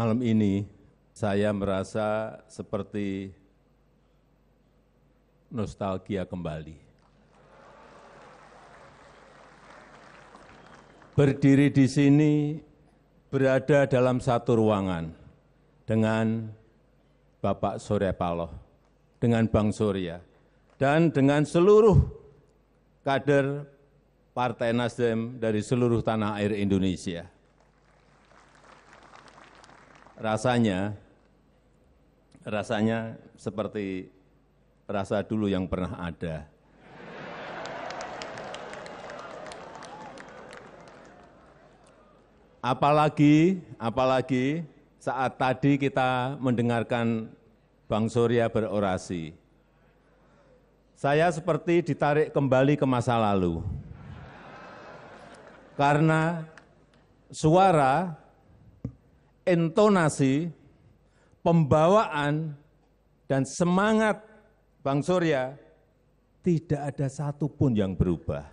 Malam ini saya merasa seperti nostalgia kembali. Berdiri di sini berada dalam satu ruangan dengan Bapak Surya Paloh, dengan Bang Surya, dan dengan seluruh kader Partai Nasdem dari seluruh tanah air Indonesia rasanya rasanya seperti rasa dulu yang pernah ada. Apalagi, apalagi saat tadi kita mendengarkan Bang Surya berorasi. Saya seperti ditarik kembali ke masa lalu. Karena suara intonasi, pembawaan, dan semangat Bang Surya tidak ada satupun yang berubah.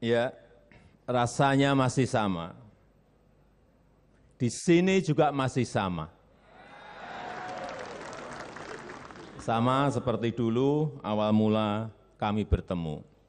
Ya, rasanya masih sama. Di sini juga masih sama. Sama seperti dulu awal mula kami bertemu.